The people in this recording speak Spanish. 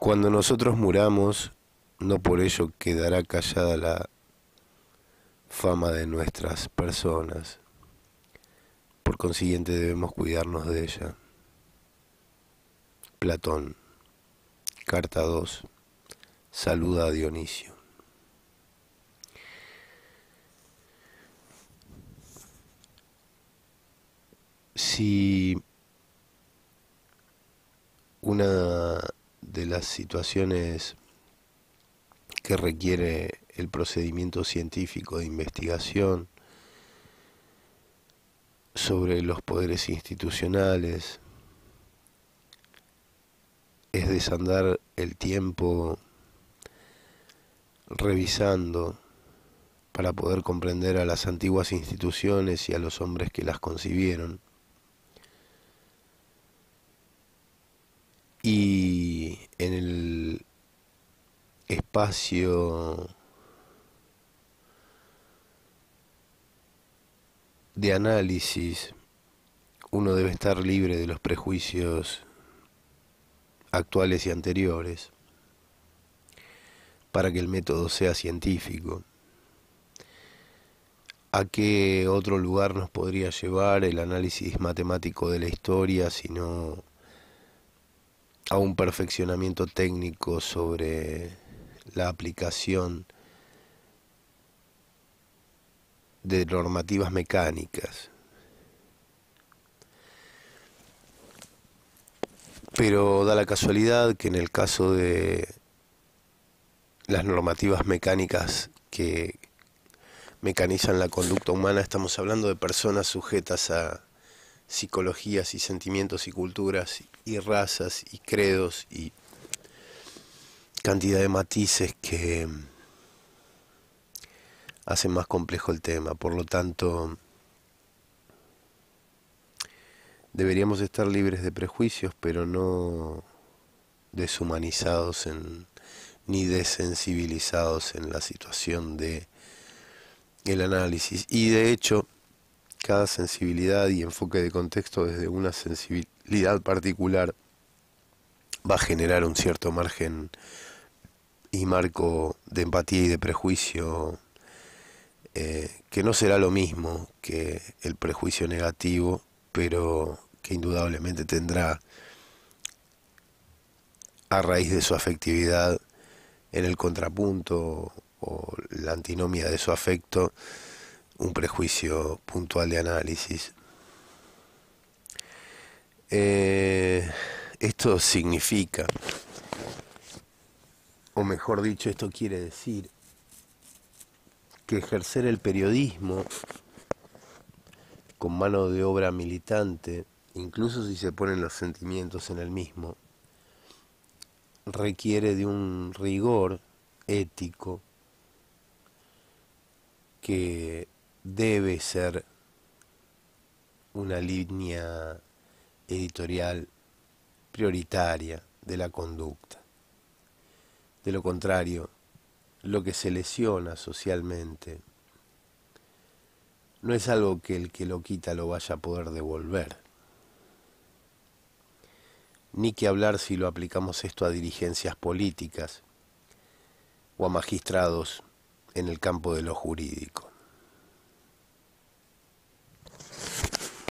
Cuando nosotros muramos, no por ello quedará callada la fama de nuestras personas. Por consiguiente debemos cuidarnos de ella. Platón, carta 2, saluda a Dionisio. Si una de las situaciones que requiere el procedimiento científico de investigación, sobre los poderes institucionales, es desandar el tiempo revisando para poder comprender a las antiguas instituciones y a los hombres que las concibieron. Y espacio de análisis, uno debe estar libre de los prejuicios actuales y anteriores para que el método sea científico. ¿A qué otro lugar nos podría llevar el análisis matemático de la historia sino a un perfeccionamiento técnico sobre la aplicación de normativas mecánicas. Pero da la casualidad que en el caso de las normativas mecánicas que mecanizan la conducta humana, estamos hablando de personas sujetas a psicologías y sentimientos y culturas y razas y credos y cantidad de matices que hacen más complejo el tema. Por lo tanto, deberíamos estar libres de prejuicios, pero no deshumanizados en, ni desensibilizados en la situación de el análisis. Y de hecho, cada sensibilidad y enfoque de contexto desde una sensibilidad particular va a generar un cierto margen y marco de empatía y de prejuicio eh, que no será lo mismo que el prejuicio negativo, pero que indudablemente tendrá a raíz de su afectividad en el contrapunto o la antinomia de su afecto un prejuicio puntual de análisis. Eh, esto significa o mejor dicho, esto quiere decir que ejercer el periodismo con mano de obra militante, incluso si se ponen los sentimientos en el mismo, requiere de un rigor ético que debe ser una línea editorial prioritaria de la conducta. De lo contrario, lo que se lesiona socialmente no es algo que el que lo quita lo vaya a poder devolver. Ni que hablar si lo aplicamos esto a dirigencias políticas o a magistrados en el campo de lo jurídico.